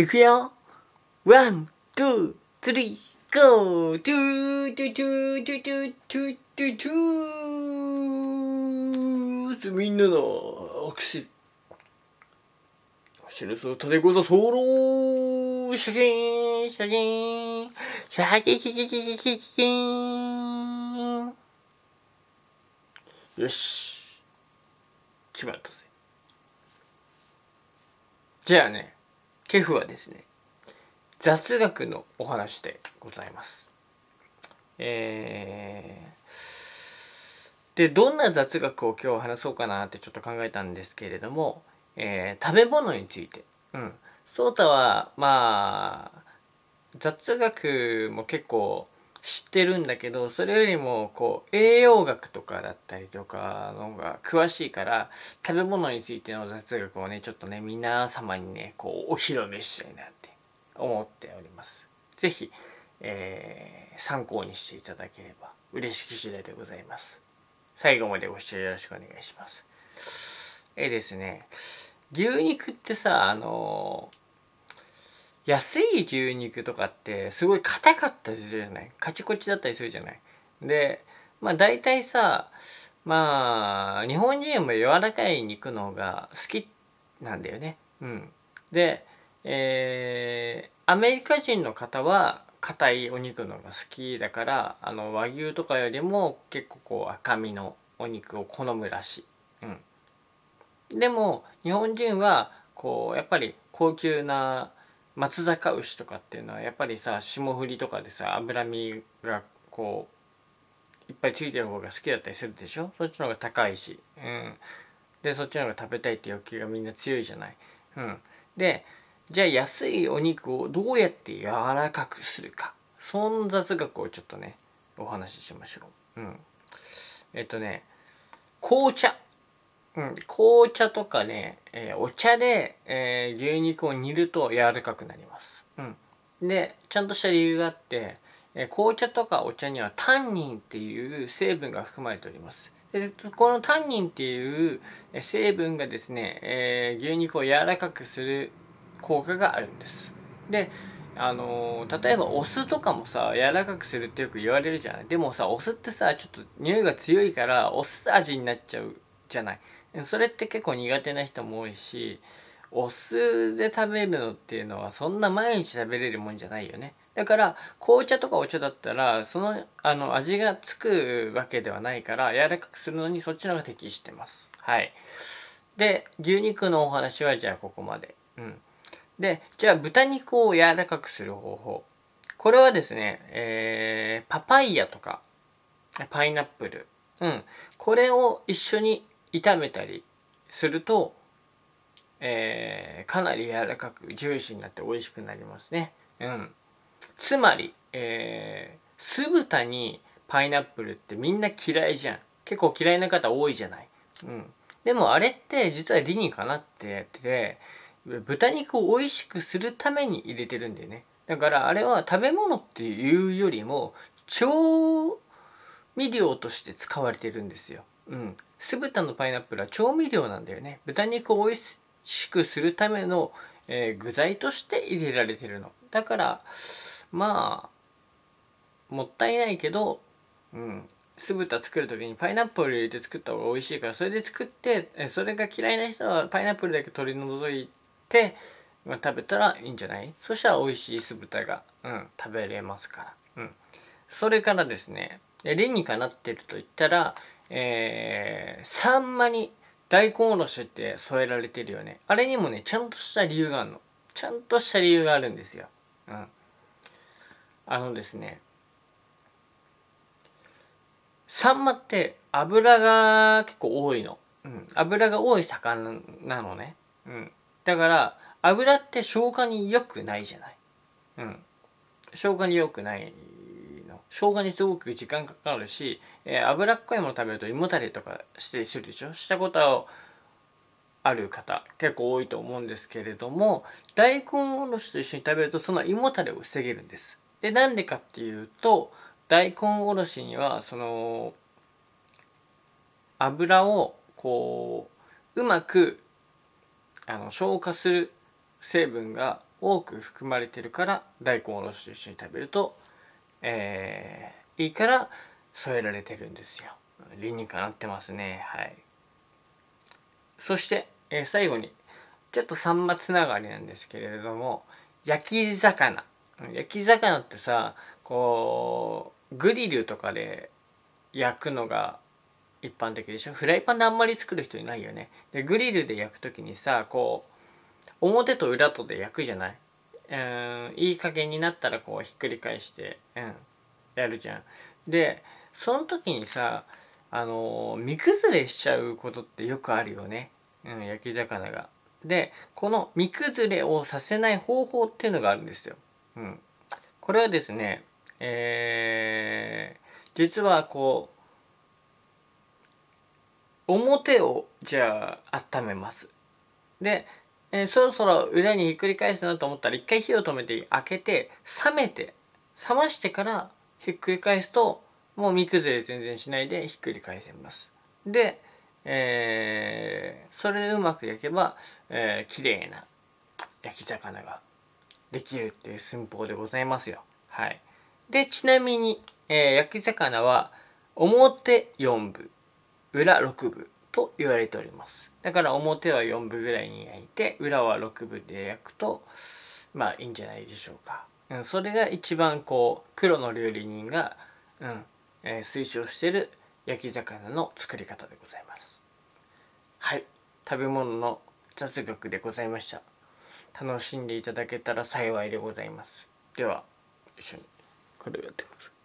いくよ。ワン、ツー、スリー、ゴートゥートゥー、トゥー、トゥー、トゥー、トゥー、トゥー、トゥートゥー、みんなの握手。死ぬその種子ザ、ソーローシャキーンシャキーンシャキキキキキキキーンよし決まったぜじゃあねケフはですね、雑学のお話でございます。えー、で、どんな雑学を今日話そうかなってちょっと考えたんですけれども、えー、食べ物について。うん。ソ太は、まあ、雑学も結構、知ってるんだけどそれよりもこう栄養学とかだったりとかの方が詳しいから食べ物についての雑学をねちょっとね皆様にねこうお披露目したいなって思っております。是非、えー、参考にしていただければ嬉しき次第でございます。最後までご視聴よろしくお願いします。えー、ですね牛肉ってさあのー安い牛肉とかってすごい硬かったりするじゃないカチコチだったりするじゃないでまあ大体さまあ日本人も柔らかい肉の方が好きなんだよねうんでえー、アメリカ人の方は硬いお肉のが好きだからあの和牛とかよりも結構こう赤身のお肉を好むらしい、うん、でも日本人はこうやっぱり高級な松阪牛とかっていうのはやっぱりさ霜降りとかでさ脂身がこういっぱいついてる方が好きだったりするでしょそっちの方が高いし、うん、でそっちの方が食べたいって欲求がみんな強いじゃない。うん、でじゃあ安いお肉をどうやって柔らかくするかその雑学をちょっとねお話ししましょう。うん、えっとね紅茶うん、紅茶とかね、えー、お茶で、えー、牛肉を煮ると柔らかくなります。うん、で、ちゃんとした理由があって、えー、紅茶とかお茶にはタンニンっていう成分が含まれております。でこのタンニンっていう成分がですね、えー、牛肉を柔らかくする効果があるんです。で、あのー、例えばお酢とかもさ柔らかくするってよく言われるじゃないでもさお酢ってさちょっと匂いが強いからお酢味になっちゃうじゃないそれって結構苦手な人も多いしお酢で食べるのっていうのはそんな毎日食べれるもんじゃないよねだから紅茶とかお茶だったらそのあの味がつくわけではないから柔らかくするのにそっちの方が適してますはいで牛肉のお話はじゃあここまでうんでじゃあ豚肉を柔らかくする方法これはですね、えー、パパイヤとかパイナップルうんこれを一緒に炒めたりすると、えー、かなり柔らかくジューシーになって美味しくなりますね。うん。つまり、えー、酢豚にパイナップルってみんな嫌いじゃん。結構嫌いな方多いじゃない。うん。でもあれって実は理にかなってやってて、豚肉を美味しくするために入れてるんだよね。だからあれは食べ物っていうよりも調味料として使われてるんですよ。うん酢豚のパイナップルは調味料なんだよね豚肉を美味しくするための、えー、具材として入れられてるのだからまあもったいないけどうん酢豚作る時にパイナップル入れて作った方が美味しいからそれで作ってそれが嫌いな人はパイナップルだけ取り除いて、まあ、食べたらいいんじゃないそしたら美味しい酢豚が、うん、食べれますから、うん、それからですね理にかなってると言ったらえー、サンマに大根おろしって添えられてるよね。あれにもね、ちゃんとした理由があるの。ちゃんとした理由があるんですよ。うん。あのですね、サンマって油が結構多いの。うん。油が多い魚なのね。うん。だから、油って消化に良くないじゃない。うん。消化に良くない生姜にすごく時間かかるし、えー、脂っこいもの食べると胃もたれとかしてするでしょしたことある方結構多いと思うんですけれども大根おろしと一緒に食べるとその胃もたれを防げるんです。でなんでかっていうと大根おろしにはその油をこううまくあの消化する成分が多く含まれてるから大根おろしと一緒に食べるとえー、いいから添えられてるんですよ。理にかなってますね。はい。そして、えー、最後に、ちょっとさんまつながりなんですけれども、焼き魚。焼き魚ってさ、こう、グリルとかで焼くのが一般的でしょフライパンであんまり作る人いないよね。で、グリルで焼く時にさ、こう、表と裏とで焼くじゃないうん、いい加減になったらこうひっくり返して、うん、やるじゃん。で、その時にさ、あの見身崩れしちゃうことってよくあるよね。うん、焼き魚が。で、この身崩れをさせない方法っていうのがあるんですよ。うん。これはですね、えー、実はこう、表をじゃあ温めます。で、えー、そろそろ裏にひっくり返すなと思ったら一回火を止めて開けて冷めて冷ましてからひっくり返すともう身崩れ全然しないでひっくり返せます。で、えー、それでうまく焼けば、えー、綺麗な焼き魚ができるっていう寸法でございますよ。はい。で、ちなみに、えー、焼き魚は表4部、裏6部、と言われておりますだから表は4分ぐらいに焼いて裏は6分で焼くとまあいいんじゃないでしょうか、うん、それが一番こう黒の料理人が、うんえー、推奨してる焼き魚の作り方でございますはい食べ物の雑学でございました楽しんでいただけたら幸いでございますでは一緒にこれをやってください